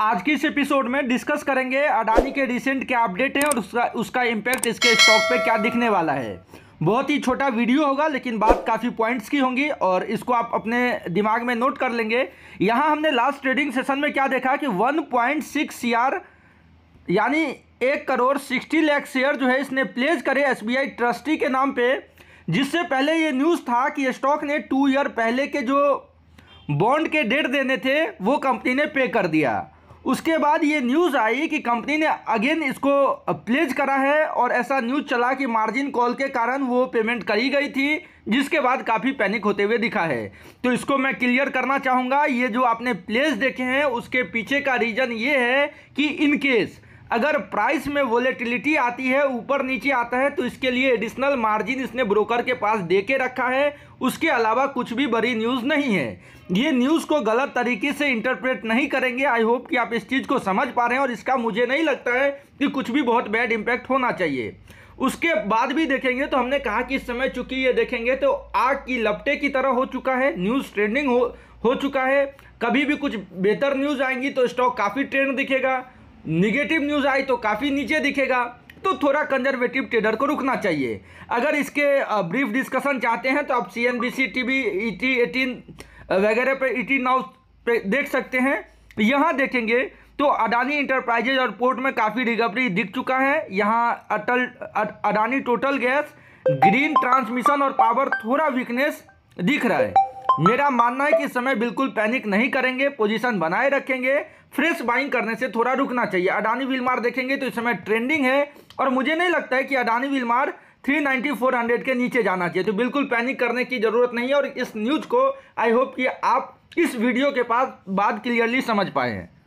आज की इस एपिसोड में डिस्कस करेंगे अडानी के रिसेंट क्या अपडेट हैं और उसका उसका इम्पैक्ट इसके स्टॉक पे क्या दिखने वाला है बहुत ही छोटा वीडियो होगा लेकिन बात काफ़ी पॉइंट्स की होंगी और इसको आप अपने दिमाग में नोट कर लेंगे यहाँ हमने लास्ट ट्रेडिंग सेशन में क्या देखा कि वन पॉइंट सिक्स यानी एक करोड़ सिक्सटी लैख शेयर जो है इसने प्लेज करे एस ट्रस्टी के नाम पर जिससे पहले ये न्यूज़ था कि स्टॉक ने टू ईयर पहले के जो बॉन्ड के डेट देने थे वो कंपनी ने पे कर दिया उसके बाद ये न्यूज़ आई कि कंपनी ने अगेन इसको प्लेज करा है और ऐसा न्यूज़ चला कि मार्जिन कॉल के कारण वो पेमेंट करी गई थी जिसके बाद काफ़ी पैनिक होते हुए दिखा है तो इसको मैं क्लियर करना चाहूँगा ये जो आपने प्लेज देखे हैं उसके पीछे का रीज़न ये है कि इनकेस अगर प्राइस में वोलेटिलिटी आती है ऊपर नीचे आता है तो इसके लिए एडिशनल मार्जिन इसने ब्रोकर के पास दे के रखा है उसके अलावा कुछ भी बड़ी न्यूज़ नहीं है ये न्यूज़ को गलत तरीके से इंटरप्रेट नहीं करेंगे आई होप कि आप इस चीज़ को समझ पा रहे हैं और इसका मुझे नहीं लगता है कि कुछ भी बहुत बैड इम्पैक्ट होना चाहिए उसके बाद भी देखेंगे तो हमने कहा कि इस समय चूंकि ये देखेंगे तो आग की लपटे की तरह हो चुका है न्यूज़ ट्रेंडिंग हो हो चुका है कभी भी कुछ बेहतर न्यूज़ आएंगी तो स्टॉक काफ़ी ट्रेंड दिखेगा निगेटिव न्यूज़ आई तो काफ़ी नीचे दिखेगा तो थोड़ा कंजर्वेटिव ट्रेडर को रुकना चाहिए अगर इसके ब्रीफ डिस्कशन चाहते हैं तो आप C N B C T V E T eighteen वगैरह पर ई टी नाउ पर देख सकते हैं यहाँ देखेंगे तो अडानी इंटरप्राइजेज और पोर्ट में काफ़ी रिकवरी दिख चुका है यहाँ अटल Adani total gas green transmission और पावर थोड़ा वीकनेस दिख रहा है मेरा मानना है कि समय बिल्कुल पैनिक नहीं करेंगे पोजीशन बनाए रखेंगे फ्रेश बाइंग करने से थोड़ा रुकना चाहिए अडानी विलमार देखेंगे तो इस समय ट्रेंडिंग है और मुझे नहीं लगता है कि अडानी विलमार फोर हंड्रेड के नीचे जाना चाहिए तो बिल्कुल पैनिक करने की ज़रूरत नहीं है और इस न्यूज़ को आई होप कि आप इस वीडियो के पास बात क्लियरली समझ पाए हैं